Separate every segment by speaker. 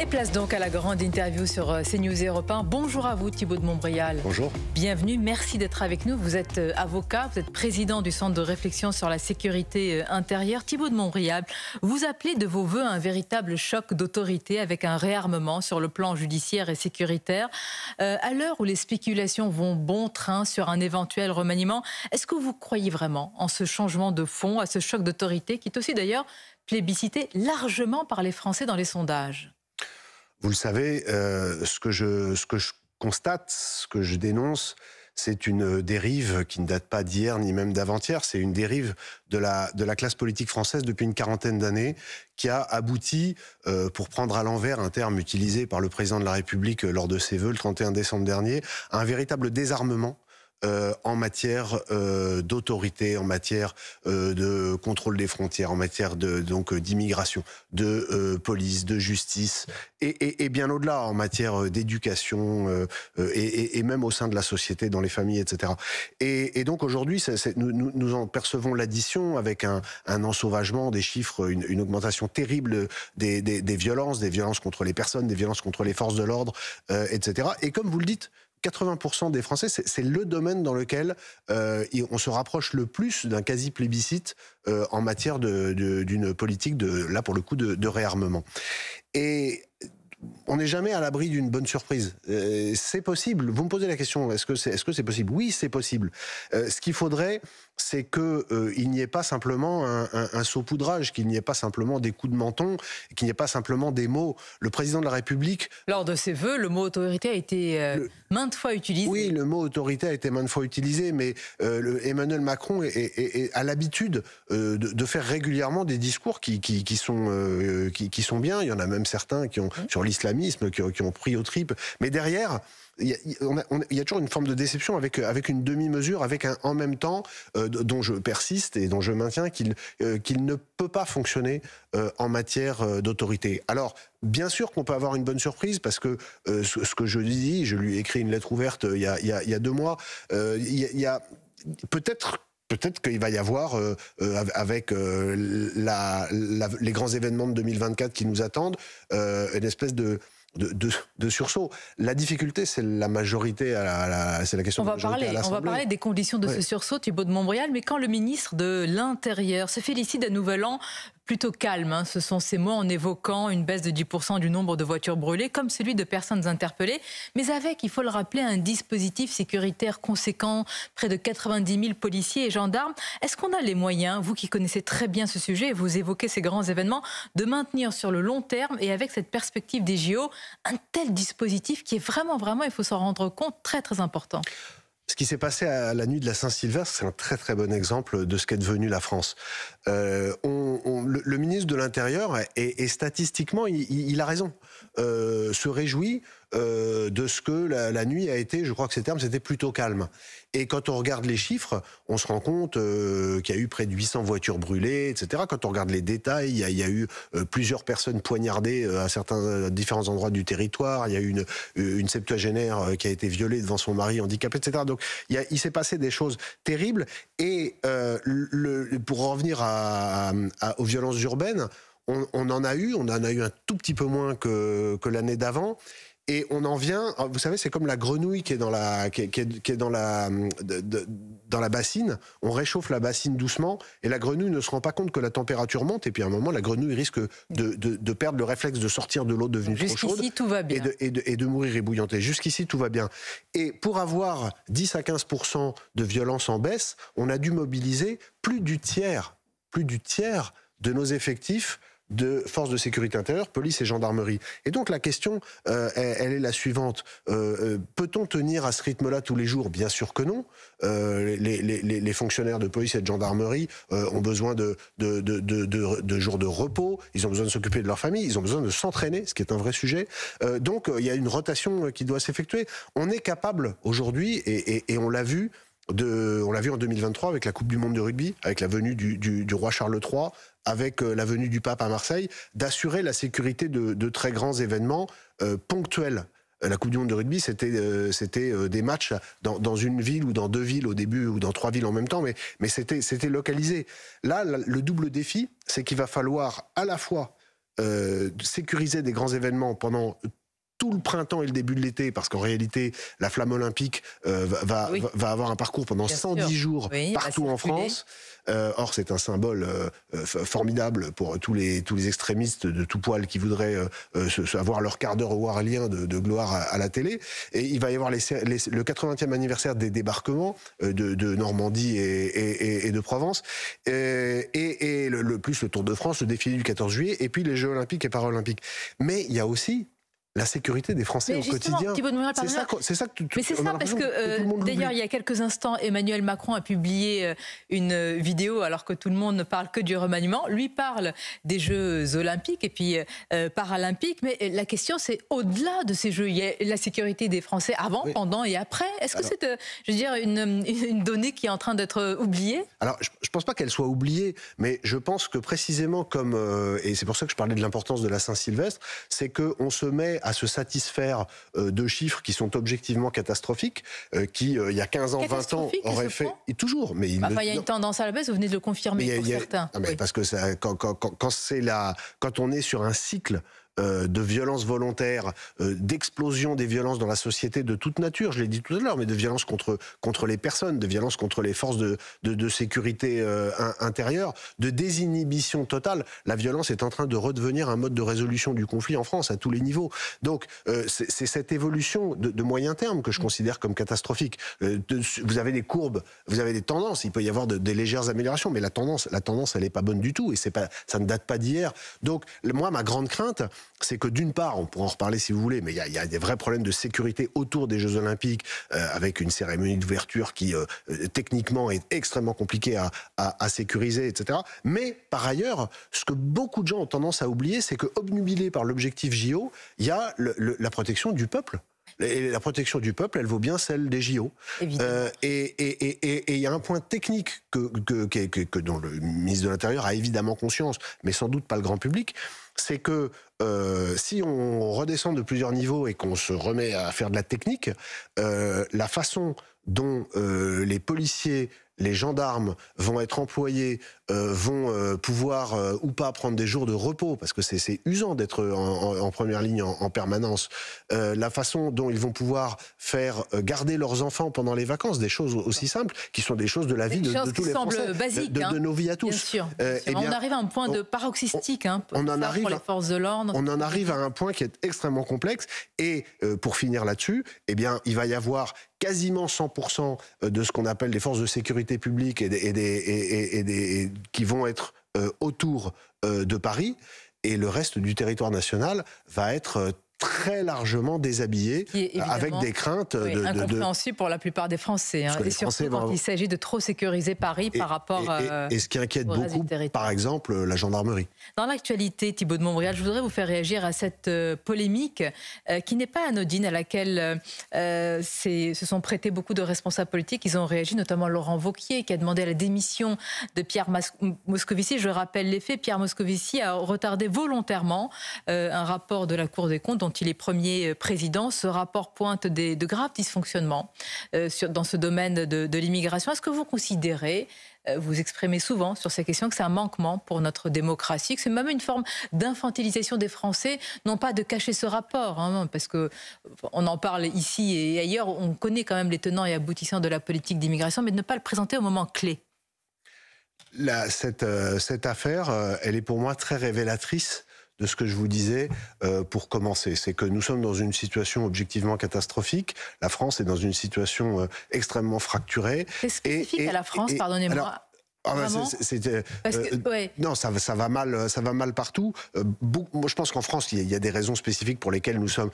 Speaker 1: Et place donc à la grande interview sur euh, CNews Europe 1. Bonjour à vous Thibaut de Montbrial. Bonjour. Bienvenue, merci d'être avec nous. Vous êtes euh, avocat, vous êtes président du Centre de réflexion sur la sécurité euh, intérieure. Thibaut de Montbrial, vous appelez de vos voeux un véritable choc d'autorité avec un réarmement sur le plan judiciaire et sécuritaire. à l'heure où les spéculations vont bon train sur un éventuel remaniement, est-ce que vous croyez vraiment en ce changement de fond, à ce choc d'autorité qui est aussi d'ailleurs plébiscité largement par les Français dans les sondages
Speaker 2: vous le savez, euh, ce, que je, ce que je constate, ce que je dénonce, c'est une dérive qui ne date pas d'hier ni même d'avant-hier. C'est une dérive de la, de la classe politique française depuis une quarantaine d'années qui a abouti, euh, pour prendre à l'envers un terme utilisé par le président de la République euh, lors de ses vœux le 31 décembre dernier, à un véritable désarmement euh, en matière euh, d'autorité, en matière euh, de contrôle des frontières, en matière donc d'immigration, de police, de justice, et, bien au-delà en matière d'éducation et, même au sein de la société, dans les familles, etc. Et, donc aujourd'hui, nous, en percevons l'addition avec un, ensauvagement des chiffres, une, augmentation terrible des, violences, des violences contre les personnes, des violences contre les forces de l'ordre, etc. Et comme vous le dites, 80% des Français, c'est le domaine dans lequel euh, on se rapproche le plus d'un quasi-plébiscite euh, en matière d'une politique, de, là pour le coup, de, de réarmement. Et on n'est jamais à l'abri d'une bonne surprise. Euh, c'est possible. Vous me posez la question, est-ce que c'est possible Oui, c'est possible. Euh, ce qu'il faudrait, c'est que euh, il n'y ait pas simplement un, saupoudrage, qu'il n'y ait pas simplement des coups de menton, qu'il n'y ait pas simplement des mots. Le président de la République... Lors de ses voeux, le mot autorité a été maintes fois utilisé. Oui, le mot autorité a été maintes fois utilisé, mais Emmanuel Macron a l'habitude de, faire régulièrement des discours qui, qui, sont, qui, sont bien. Il y en a même certains qui ont... Mmh. sur islamisme, qui, ont pris aux tripes. Mais derrière, il y, a toujours une forme de déception avec, avec une demi-mesure, avec un en même temps euh, dont je persiste et dont je maintiens qu'il euh, qu'il ne peut pas fonctionner euh, en matière d'autorité. Alors, Bien sûr qu'on peut avoir une bonne surprise parce que ce, que je dis, je lui ai écrit une lettre ouverte il y a, deux mois, il y a peut-être peut-être qu'il va y avoir, euh, euh, avec euh, les grands événements de 2024 qui nous attendent, une espèce de, sursaut. La difficulté, c'est la majorité, c'est la question on de va parler, On va parler des conditions de ce
Speaker 1: sursaut, Thibault de Montbrial, mais quand le ministre de l'Intérieur se félicite d'un nouvel an plutôt calme. Hein. Ce sont ces mots en évoquant une baisse de 10% du nombre de voitures brûlées, comme celui de personnes interpellées, mais avec, il faut le rappeler, un dispositif sécuritaire conséquent, près de 90 000 policiers et gendarmes. Est-ce qu'on a les moyens, vous qui connaissez très bien ce sujet vous évoquez ces grands événements, de maintenir sur le long terme et avec cette perspective des JO un tel dispositif qui est vraiment, vraiment, il faut s'en rendre compte, très, très important
Speaker 2: ce qui s'est passé à la nuit de la Saint-Sylvestre, c'est un très très bon exemple de ce qu'est devenue la France. Euh, le, ministre de l'Intérieur, et, statistiquement, il, a raison, euh, se réjouit euh, de ce que la, nuit a été, je crois que ces termes, c'était plutôt calme. Et quand on regarde les chiffres, on se rend compte euh, qu'il y a eu près de 800 voitures brûlées, etc. Quand on regarde les détails, il y a, eu euh, plusieurs personnes poignardées à certains différents endroits du territoire. Il y a eu une, septuagénaire qui a été violée devant son mari handicapé, etc. Donc il, s'est passé des choses terribles. Et le, pour revenir aux violences urbaines, on, en a eu, on en a eu un tout petit peu moins que, que l'année d'avant. Et on en vient, ah, vous savez, c'est comme la grenouille qui est dans la, qui est, dans la, dans la bassine. On réchauffe la bassine doucement et la grenouille ne se rend pas compte que la température monte. Et puis à un moment, la grenouille risque de, perdre le réflexe de sortir de l'eau devenue trop chaude. tout va bien. Et, de, mourir ébouillantée. Jusqu'ici, tout va bien. Et pour avoir 10 à 15 de violence en baisse, on a dû mobiliser plus du tiers, plus du tiers de nos effectifs de forces de sécurité intérieure, police et gendarmerie. Et donc la question, euh, elle, est la suivante. Euh, euh, peut-on tenir à ce rythme-là tous les jours Bien sûr que non. les, fonctionnaires de police et de gendarmerie ont besoin de jours de repos, ils ont besoin de s'occuper de leur famille, ils ont besoin de s'entraîner, ce qui est un vrai sujet. donc il y a une rotation qui doit s'effectuer. On est capable aujourd'hui, et on l'a vu, on l'a vu en 2023 avec la Coupe du Monde de rugby, avec la venue du, roi Charles III, avec euh, la venue du pape à Marseille, d'assurer la sécurité de, très grands événements euh, ponctuels euh, la Coupe du Monde de rugby, c'était des matchs dans, une ville ou dans deux villes au début ou dans trois villes en même temps, mais c'était c'était localisé. Là, le double défi, c'est qu'il va falloir à la fois sécuriser des grands événements pendant tout le printemps et le début de l'été, parce qu'en réalité, la flamme olympique euh, va, avoir un parcours pendant 110 jours partout en France. Euh, or, c'est un symbole euh, formidable pour tous les, tous les extrémistes de tout poil qui voudraient avoir leur quart d'heure warlien de, de gloire à, la télé. Et il va y avoir le 80e anniversaire des débarquements de, Normandie et, de Provence. Et, le, le plus le Tour de France, le défilé du 14 juillet, et puis les Jeux olympiques et paralympiques. Mais il y a aussi la sécurité des Français au quotidien. C'est ça, ça, que tu, Mais c'est ça parce que, euh, d'ailleurs, il y a
Speaker 1: quelques instants, Emmanuel Macron a publié euh, une euh, vidéo alors que tout le monde ne parle que du remaniement. Lui parle des Jeux olympiques et puis paralympiques, mais la question c'est au-delà de ces Jeux, il y a la sécurité des Français avant, pendant et après. Est-ce que c'est, je veux dire, une, une, donnée qui est en train d'être oubliée
Speaker 2: Alors, je ne pense pas qu'elle soit oubliée, mais je pense que précisément comme, et c'est pour ça que je parlais de l'importance de la Saint-Sylvestre, c'est qu'on se met à se satisfaire euh, de chiffres qui sont objectivement catastrophiques, euh, qui, euh, il y a 15 ans, 20 ans, auraient fait... Et toujours, mais... Il, bah, y a une
Speaker 1: tendance à la baisse, vous venez de le confirmer pour certains. Ah,
Speaker 2: parce que quand, quand on est sur un cycle euh, de violences volontaires, euh, d'explosion des violences dans la société de toute nature, je l'ai dit tout à l'heure, mais de violences contre, contre les personnes, de violences contre les forces de, de, sécurité euh, intérieure, de désinhibition totale. La violence est en train de redevenir un mode de résolution du conflit en France à tous les niveaux. Donc c'est cette évolution de, moyen terme que je considère comme catastrophique. vous avez des courbes, vous avez des tendances, il peut y avoir des légères améliorations, mais la tendance, la tendance, elle n'est pas bonne du tout, et c'est pas, ça ne date pas d'hier. Donc moi, ma grande crainte, c'est que d'une part, on pourra en reparler si vous voulez, mais il y, a des vrais problèmes de sécurité autour des Jeux Olympiques, euh, avec une cérémonie d'ouverture qui euh, euh, techniquement est extrêmement compliquée à, sécuriser, etc. Mais par ailleurs, ce que beaucoup de gens ont tendance à oublier, c'est que obnubilé par l'objectif JO, il y a la protection du peuple la protection du peuple, elle vaut bien celle des JO. Euh, et il y a un point technique que, dont le ministre de l'Intérieur a évidemment conscience, mais sans doute pas le grand public, c'est que euh, si on redescend de plusieurs niveaux et qu'on se remet à faire de la technique, euh, la façon dont les policiers, les gendarmes vont être employés, euh, vont euh, pouvoir euh, ou pas prendre des jours de repos, parce que c'est usant d'être en, première ligne en, permanence, la façon dont ils vont pouvoir faire garder leurs enfants pendant les vacances, des choses aussi simples, qui sont des choses de la vie de, tous les Français, de, hein, nos vies à tous. Et eh on arrive à un
Speaker 1: point de paroxystique hein, pour, en arrive les
Speaker 2: forces de l'ordre. On en arrive à un point qui est extrêmement complexe, et pour finir là-dessus, eh bien, il va y avoir quasiment 100% de ce qu'on appelle les forces de sécurité publiques et, des, et, des, qui vont être euh, autour euh, de Paris et le reste du territoire national va être euh, très largement déshabillé, avec des craintes oui, de, incompréhensibles
Speaker 1: pour la plupart des Français, hein, et surtout quand il s'agit de trop sécuriser Paris par rapport. Et, et, euh,
Speaker 2: et ce qui inquiète beaucoup, par exemple, la gendarmerie.
Speaker 1: Dans l'actualité, Thibault de Montbrial, je voudrais vous faire réagir à cette euh, polémique euh, qui n'est pas anodine, à laquelle se sont prêtés beaucoup de responsables politiques. Ils ont réagi, notamment Laurent Vauquier, qui a demandé la démission de Pierre Moscovici. Je rappelle les faits. Pierre Moscovici a retardé volontairement un rapport de la Cour des comptes dont quand il est premier euh, président. Ce rapport pointe des, de graves dysfonctionnements euh, dans ce domaine de, l'immigration. Est-ce que vous considérez euh, vous exprimez souvent sur ces questions que c'est un manquement pour notre démocratie, que c'est même une forme d'infantilisation des Français, non pas de cacher ce rapport, hein, parce que on en parle ici et ailleurs, on connaît quand même les tenants et aboutissants de la politique d'immigration, mais de ne pas le présenter au moment clé.
Speaker 2: cette, affaire, elle est pour moi très révélatrice de ce que je vous disais euh, pour commencer. C'est que nous sommes dans une situation objectivement catastrophique. La France est dans une situation euh, extrêmement fracturée. C'est spécifique à la France, pardonnez-moi. Ah ben, euh, euh, Non, ça, ça, va mal, euh, ça va mal partout. moi, je pense qu'en France, il y, a, des raisons spécifiques pour lesquelles nous sommes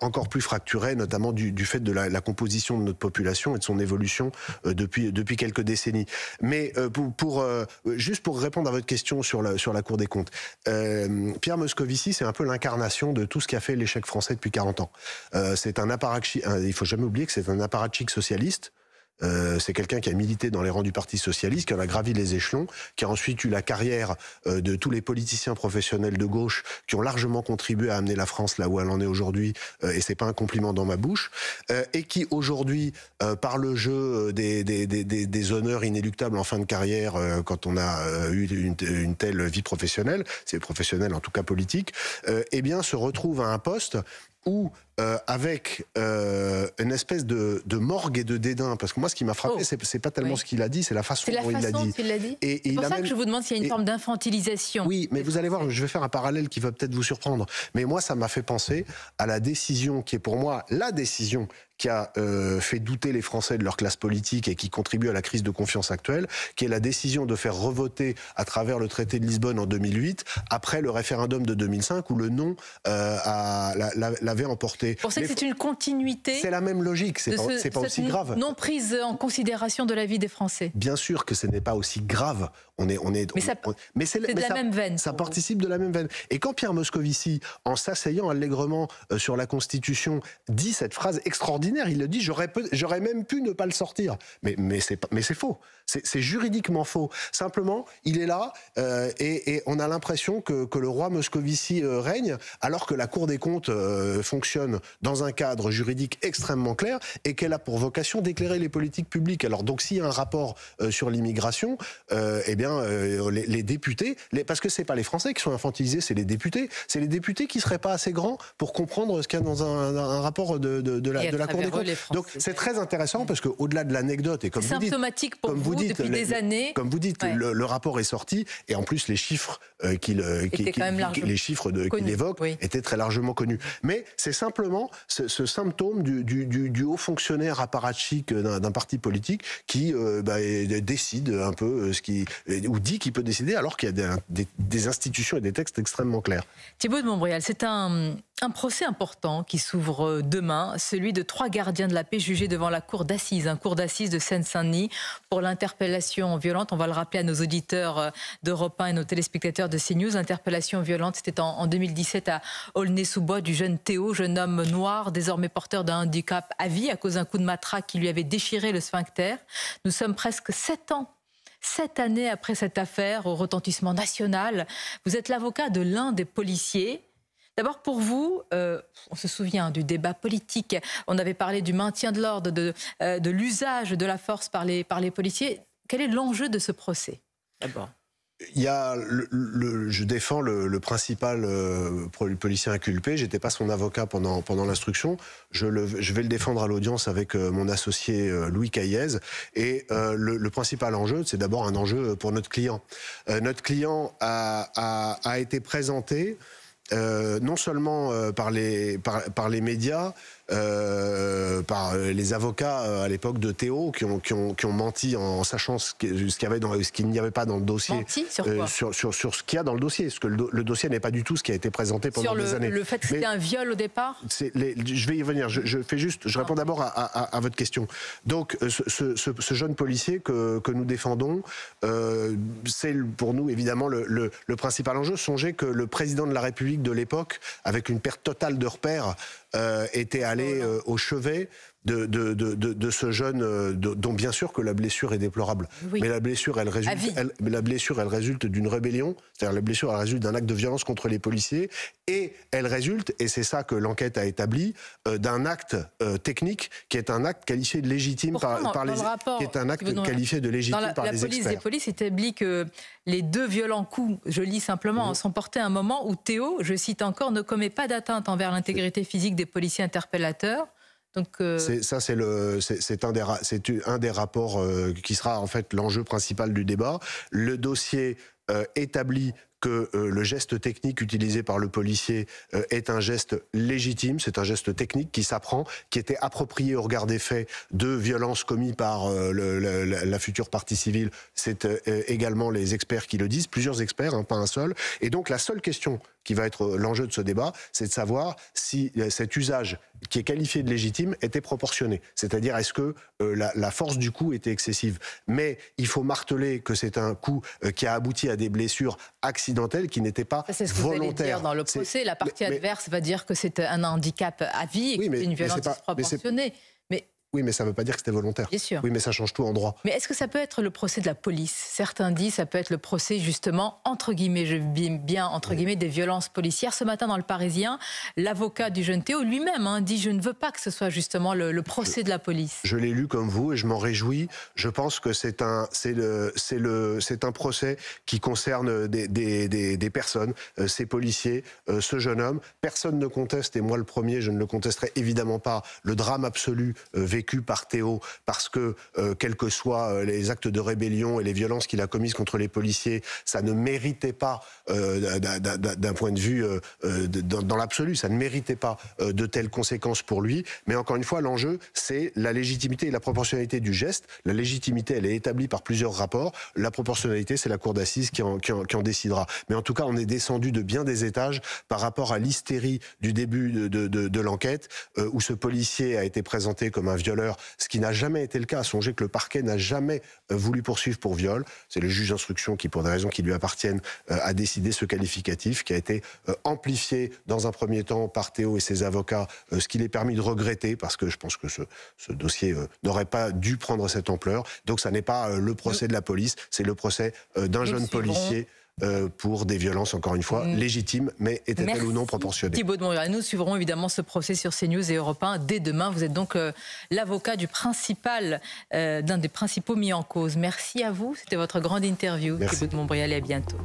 Speaker 2: encore plus fracturés, notamment du, fait de la, composition de notre population et de son évolution depuis, depuis quelques décennies. Mais pour, juste pour répondre à votre question sur la, sur la Cour des comptes, Pierre Moscovici, c'est un peu l'incarnation de tout ce qui a fait l'échec français depuis 40 ans. c'est un apparatchik, il faut jamais oublier que c'est un apparatchik socialiste euh, c'est quelqu'un qui a milité dans les rangs du Parti socialiste, qui a gravi les échelons, qui a ensuite eu la carrière euh, de tous les politiciens professionnels de gauche qui ont largement contribué à amener la France là où elle en est aujourd'hui, et euh, et c'est pas un compliment dans ma bouche, et qui aujourd'hui, par le jeu des, honneurs inéluctables en fin de carrière, quand on a eu une, telle vie professionnelle, c'est professionnel en tout cas politique, eh bien se retrouve à un poste où euh, avec euh, une espèce de, morgue et de dédain. Parce que moi, ce qui m'a frappé, oh. c'est pas tellement ce qu'il a dit, c'est la façon la dont il
Speaker 1: l'a dit. Et, c'est pour ça que je vous demande s'il y a une forme
Speaker 2: d'infantilisation. Oui, mais vous allez voir, je vais faire un parallèle qui va peut-être vous surprendre. Mais moi, ça m'a fait penser à la décision qui est pour moi la décision qui a euh, fait douter les Français de leur classe politique et qui contribue à la crise de confiance actuelle, qui est la décision de faire revoter à travers le traité de Lisbonne en 2008, après le référendum de 2005 où le non l'avait emporté pour ça que c'est
Speaker 1: une continuité. C'est la
Speaker 2: même logique. C'est pas, pas aussi grave. Non
Speaker 1: prise en considération de la vie des Français.
Speaker 2: Bien sûr que ce n'est pas aussi grave. On est, on est. Mais mais c'est de la même veine. Ça participe de la même veine. Et quand Pierre Moscovici, en s'asseyant allègrement euh, sur la Constitution, dit cette phrase extraordinaire, il le dit. J'aurais même pu ne pas le sortir. Mais c'est mais c'est faux. C'est juridiquement faux. Simplement, il est là euh, et, on a l'impression que, le roi Moscovici euh, règne alors que la Cour des comptes fonctionne dans un cadre juridique extrêmement clair et qu'elle a pour vocation d'éclairer les politiques publiques. Alors donc s'il y a un rapport euh, sur l'immigration, euh, eh bien euh, les, députés, les, parce que c'est pas les Français qui sont infantilisés, c'est les députés, c'est les députés qui seraient pas assez grands pour comprendre ce qu'il y a dans un, rapport de, la, Cour des comptes. Donc c'est très intéressant parce que au-delà de l'anecdote et comme vous dites,
Speaker 1: comme vous, dites, depuis des années,
Speaker 2: comme vous dites, le, rapport est sorti et en plus les chiffres euh, qu'il, les chiffres qu'il évoque étaient très largement connus. Mais c'est simple simplement ce, symptôme du, haut fonctionnaire apparatchik d'un parti politique qui euh, bah, décide un peu euh, ce qui ou dit qu'il peut décider alors qu'il y a des, institutions et des textes extrêmement clairs.
Speaker 1: Thibaut de Montbrial, c'est un un procès important qui s'ouvre demain, celui de trois gardiens de la paix jugés devant la cour d'assises, un cour d'assises de Seine-Saint-Denis pour l'interpellation violente. On va le rappeler à nos auditeurs euh, d'Europe 1 et nos téléspectateurs de CNews. L'interpellation violente, c'était en, 2017 à Aulnay-sous-Bois du jeune Théo, jeune homme noir, désormais porteur d'un handicap à vie à cause d'un coup de matraque qui lui avait déchiré le sphincter. Nous sommes presque sept ans sept années après cette affaire au retentissement national. Vous êtes l'avocat de l'un des policiers D'abord, pour vous, euh, on se souvient du débat politique. On avait parlé du maintien de l'ordre, de, euh, de l'usage de la force par les, par les policiers. Quel est l'enjeu de ce procès
Speaker 2: D'abord. Il y a je défends le, principal euh, policier inculpé. J'étais pas son avocat pendant pendant l'instruction. Je, je, vais le défendre à l'audience avec mon associé Louis Caillez. Et le, principal enjeu, c'est d'abord un enjeu pour notre client. notre client a, a été présenté euh, non seulement euh, par les, par, par les médias, euh, par euh, les avocats euh, à l'époque de Théo qui ont, qui ont, menti en sachant ce qu'il y avait dans, ce qu'il n'y avait pas dans le dossier. sur, sur, sur, ce qu'il y a dans le dossier. Parce que le, dossier n'est pas du tout ce qui a été présenté pendant le, des années. Le
Speaker 1: fait que c'était un viol au départ
Speaker 2: Je vais y venir. Je, fais juste, je réponds d'abord à, votre question. Donc, ce, jeune policier que, que nous défendons, c'est pour nous évidemment le, principal enjeu. Songez que le président de la République de l'époque, avec une perte totale de repères, était allé euh, au chevet de, ce jeune, euh, dont bien sûr que la blessure est déplorable. Mais la blessure, elle résulte, la blessure, elle résulte d'une rébellion, c'est-à-dire la blessure, elle résulte d'un acte de violence contre les policiers, et elle résulte, et c'est ça que l'enquête a établi, euh, d'un acte euh, technique qui est un acte qualifié de légitime par, les, qui est un acte qualifié de légitime par les police La
Speaker 1: police établit que les deux violents coups, je lis simplement, mhm. sont portés à un moment où Théo, je cite encore, ne commet pas d'atteinte envers l'intégrité physique des policiers interpellateurs.
Speaker 2: Euh, ça, c'est un des, rapports euh, qui sera en fait l'enjeu principal du débat. Le dossier euh, établi que euh, le geste technique utilisé par le policier euh, est un geste légitime, c'est un geste technique qui s'apprend, qui était approprié au regard des faits de violences commises par euh, la, future partie civile. C'est également les experts qui le disent, plusieurs experts, hein, pas un seul. Et donc la seule question qui va être l'enjeu de ce débat, c'est de savoir si cet usage qui est qualifié de légitime était proportionné. C'est-à-dire, est-ce que la, force du coup était excessive Mais il faut marteler que c'est un coup qui a abouti à des blessures accidentelles qui n'était pas volontaire. C'est ce que vous allez dire dans le
Speaker 1: procès. La partie adverse va dire que c'est un handicap à vie et une violence proportionnée. disproportionnée.
Speaker 2: Oui, mais ça ne veut pas dire que c'était volontaire. Bien sûr. Oui, mais ça change tout en droit.
Speaker 1: Mais est-ce que ça peut être le procès de la police Certains disent que ça peut être le procès justement entre guillemets, je dis bien entre guillemets, des violences policières. Ce matin dans le Parisien, l'avocat du jeune Théo lui-même hein, dit je ne veux pas que ce soit justement le, procès de la police.
Speaker 2: Je l'ai lu comme vous et je m'en réjouis. Je pense que c'est un, procès qui concerne des, personnes, euh, ces policiers, euh, ce jeune homme. Personne ne conteste et moi le premier, je ne le contesterai évidemment pas. Le drame absolu euh, vécu par Théo, parce que, euh, quels que soient euh, les actes de rébellion et les violences qu'il a commises contre les policiers, ça ne méritait pas, euh, d'un point de vue, dans, l'absolu, ça ne méritait pas de telles conséquences pour lui. Mais encore une fois, l'enjeu, c'est la légitimité et la proportionnalité du geste. La légitimité, elle est établie par plusieurs rapports. La proportionnalité, c'est la cour d'assises qui, qui, en, décidera. Mais en tout cas, on est descendu de bien des étages par rapport à l'hystérie du début de, de, de l'enquête, où ce policier a été présenté comme un violent ce qui n'a jamais été le cas. songer que le parquet n'a jamais euh, voulu poursuivre pour viol. C'est le juge d'instruction qui, pour des raisons qui lui appartiennent, euh, a décidé ce qualificatif qui a été euh, amplifié dans un premier temps par Théo et ses avocats, ce qui est permis de regretter parce que je pense que ce, dossier n'aurait pas dû prendre cette ampleur. Donc ça n'est pas le procès de la police, c'est le procès d'un jeune policier. Euh, pour des violences, encore une fois, mm. légitimes, mais étaient-elles ou non proportionnées
Speaker 1: Thibaut de Montréal, nous suivrons évidemment ce procès sur CNews et Europe dès demain. Vous êtes donc euh, l'avocat du principal, euh, d'un des principaux mis en cause. Merci à vous, c'était votre grande interview, de Montréal, et à bientôt.